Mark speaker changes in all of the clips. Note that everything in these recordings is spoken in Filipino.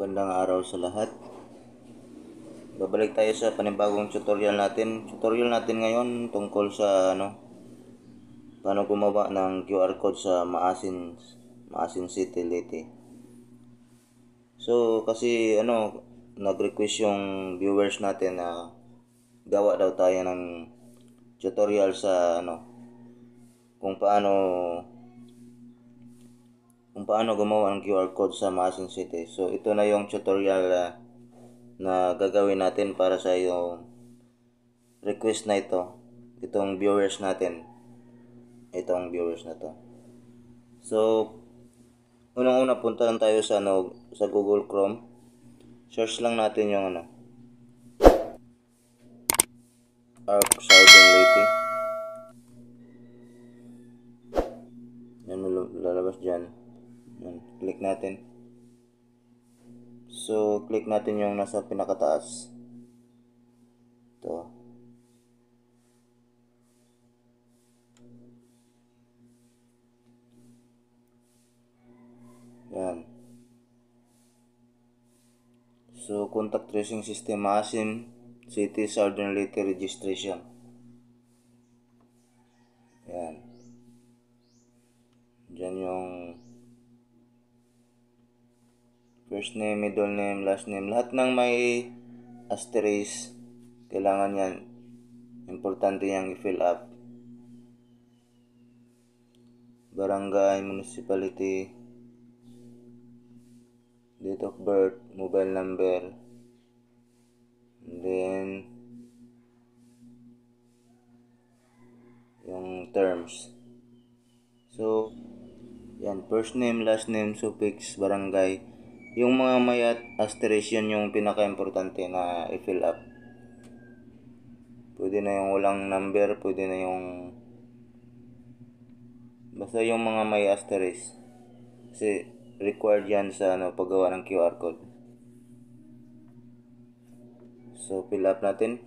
Speaker 1: Magandang araw sa lahat. Babalik tayo sa panibagong tutorial natin. Tutorial natin ngayon tungkol sa ano paano gumawa ng QR code sa Maasin Maasin City Leyte. So kasi ano nag-request yung viewers natin na gawa daw tayo ng tutorial sa ano kung paano kung paano gumawa ng QR code sa Masin City. So ito na yung tutorial uh, na gagawin natin para sa yung request na ito. Itong viewers natin. Itong viewers na to. So unang-una punta lang tayo sa ano, sa Google Chrome. Search lang natin yung ano. Arc Southern Lady. Yan lalabas dyan. Yun, click natin. So, click natin yung nasa pinakataas. Ito. Yan. So, contact tracing system, ASIM, city, southern late registration. first name, middle name, last name, lahat ng may asterisk, kailangan yan. Importante yang i-fill up. Barangay, municipality, date of birth, mobile number, then yung terms. So, yan, first name, last name, suffix, barangay, yung mga may asterisk yun yung pinaka-importante na i-fill up. Pwede na yung walang number, pwede na yung... Basta yung mga may asterisk. Kasi required yan sa ano, paggawa ng QR code. So, fill up natin.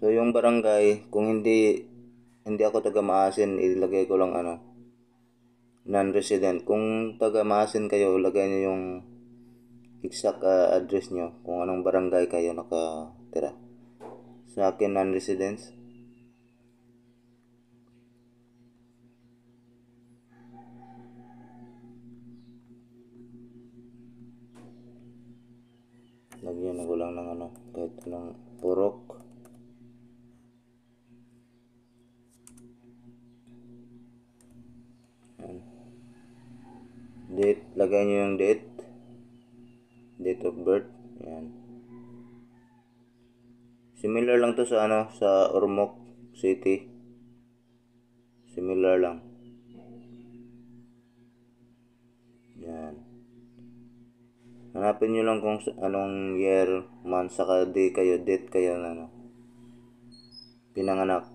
Speaker 1: So yung barangay, kung hindi hindi ako taga Maasin, ilagay ko lang ano non-resident. Kung taga Maasin kayo, ilagay niyo yung exact uh, address niyo kung anong barangay kayo nakatira. Sa akin non-residence. lagyan ako lang ng ano kahit anong purok date lagay nyo yung date date of birth yan similar lang to sa ano sa Ormoc City similar lang Hanapin nyo lang kung anong year, month, saka day kayo, date kayo na ano. Pinanganak.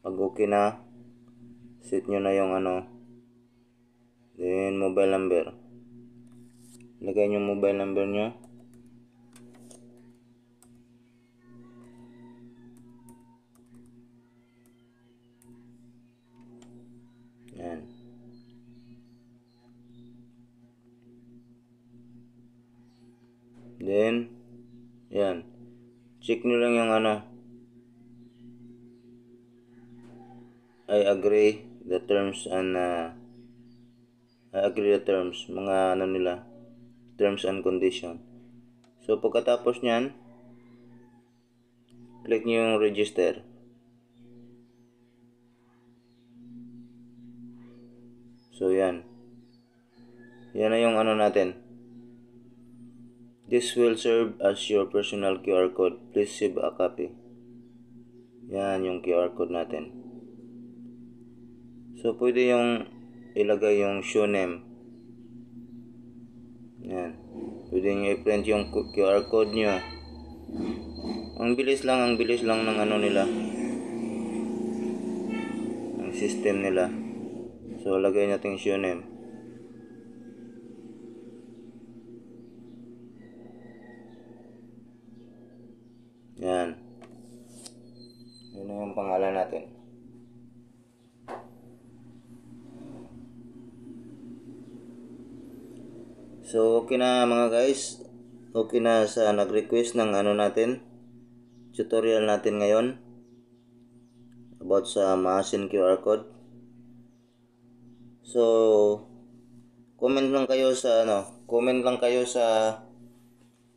Speaker 1: Pag okay na, set nyo na yung ano. Then, mobile number. Lagay nyo mobile number nyo. then, yan. Check nyo lang yung ano. I agree the terms and uh, I agree the terms. Mga ano nila. Terms and condition. So, pagkatapos nyan, click nyo yung register. So, yan. Yan na yung ano natin. This will serve as your personal QR code. Please save a copy. Yan yung QR code natin. So, pwede yung ilagay yung show name. Yan. Pwede nyo i-print yung QR code nyo. Ang bilis lang, ang bilis lang ng ano nila. Ang system nila. So, lagay natin show name. So, okay na mga guys. Okay na sa nag-request ng ano natin. Tutorial natin ngayon. About sa Mahasin QR code. So, comment lang kayo sa ano, comment lang kayo sa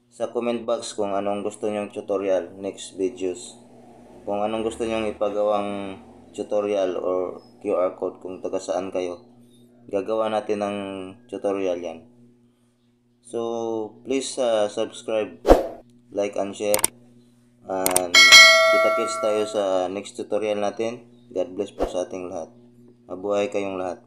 Speaker 1: sa comment box kung anong gusto nyong tutorial next videos. Kung anong gusto nyong ipagawang tutorial or QR code kung taga saan kayo. Gagawa natin ng tutorial yan. So, please uh, subscribe, like, and share. And kita-kits tayo sa next tutorial natin. God bless po sa ating lahat. Mabuhay kayong lahat.